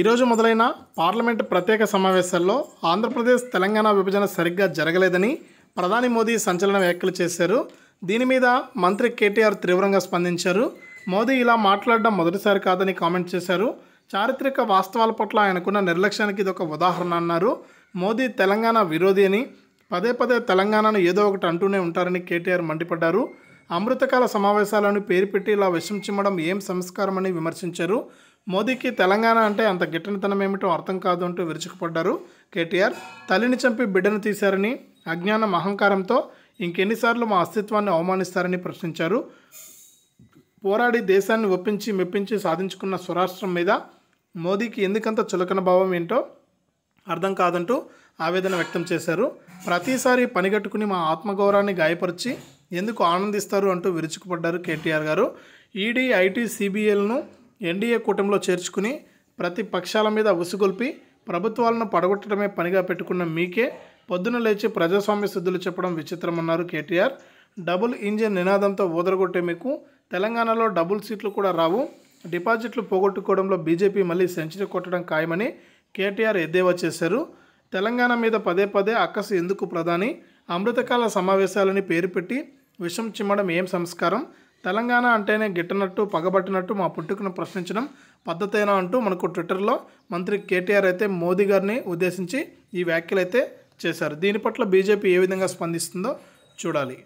ఈరోజు మొదలైన పార్లమెంట్ ప్రత్యేక సమావేశాల్లో ఆంధ్రప్రదేశ్ తెలంగాణ విభజన సరిగ్గా జరగలేదని ప్రధాని మోదీ సంచలన వ్యాఖ్యలు చేశారు దీని మీద మంత్రి కేటీఆర్ తీవ్రంగా స్పందించారు మోదీ ఇలా మాట్లాడడం మొదటిసారి కాదని కామెంట్ చేశారు చారిత్రక వాస్తవాల పట్ల ఆయనకున్న నిర్లక్ష్యానికి ఇది ఒక ఉదాహరణ అన్నారు మోదీ తెలంగాణ విరోధి అని పదే పదే తెలంగాణను ఏదో ఒకటి అంటూనే ఉంటారని కేటీఆర్ మండిపడ్డారు అమృతకాల సమావేశాలను పేరు పెట్టి ఇలా విషం చిమ్మడం ఏం సంస్కారమని విమర్శించారు మోదీకి తెలంగాణ అంటే అంత గిట్టనితనం ఏమిటో అర్థం కాదు అంటూ విరుచుకుపడ్డారు కేటీఆర్ తల్లిని చంపి బిడ్డను తీశారని అజ్ఞానం అహంకారంతో ఇంకెన్నిసార్లు మా అస్తిత్వాన్ని అవమానిస్తారని ప్రశ్నించారు పోరాడి దేశాన్ని ఒప్పించి మెప్పించి సాధించుకున్న స్వరాష్ట్రం మీద మోదీకి ఎందుకంత చులకన భావం ఏంటో అర్థం కాదంటూ ఆవేదన వ్యక్తం చేశారు ప్రతిసారి పనిగట్టుకుని మా ఆత్మగౌరవాన్ని గాయపరిచి ఎందుకు ఆనందిస్తారు అంటూ విరుచుకుపడ్డారు కేటీఆర్ గారు ఈడీ ఐటీ సిబిఎల్ను ఎన్డీఏ కూటమిలో చేర్చుకుని ప్రతి పక్షాల మీద ఉసుగొల్పి ప్రభుత్వాలను పడగొట్టడమే పనిగా పెట్టుకున్న మీకే పొద్దున లేచి ప్రజాస్వామ్య శుద్ధులు చెప్పడం విచిత్రమన్నారు కేటీఆర్ డబుల్ ఇంజిన్ నినాదంతో ఊదరగొట్టే మీకు తెలంగాణలో డబుల్ సీట్లు కూడా రావు డిపాజిట్లు పోగొట్టుకోవడంలో బీజేపీ మళ్ళీ సెంచరీ కొట్టడం ఖాయమని కేటీఆర్ ఎద్దేవా చేశారు తెలంగాణ మీద పదే పదే అక్కసు ఎందుకు ప్రధాని అమృతకాల సమావేశాలని పేరు పెట్టి విషం చిమ్మడం ఏం సంస్కారం తెలంగాణ అంటేనే గిట్టనట్టు పగబట్టినట్టు మా పుట్టుకను ప్రశ్నించడం పద్ధతేనా అంటూ మనకు ట్విట్టర్లో మంత్రి కేటీఆర్ అయితే మోదీ గారిని ఉద్దేశించి ఈ వ్యాఖ్యలు అయితే చేశారు దీని పట్ల బీజేపీ ఏ విధంగా స్పందిస్తుందో చూడాలి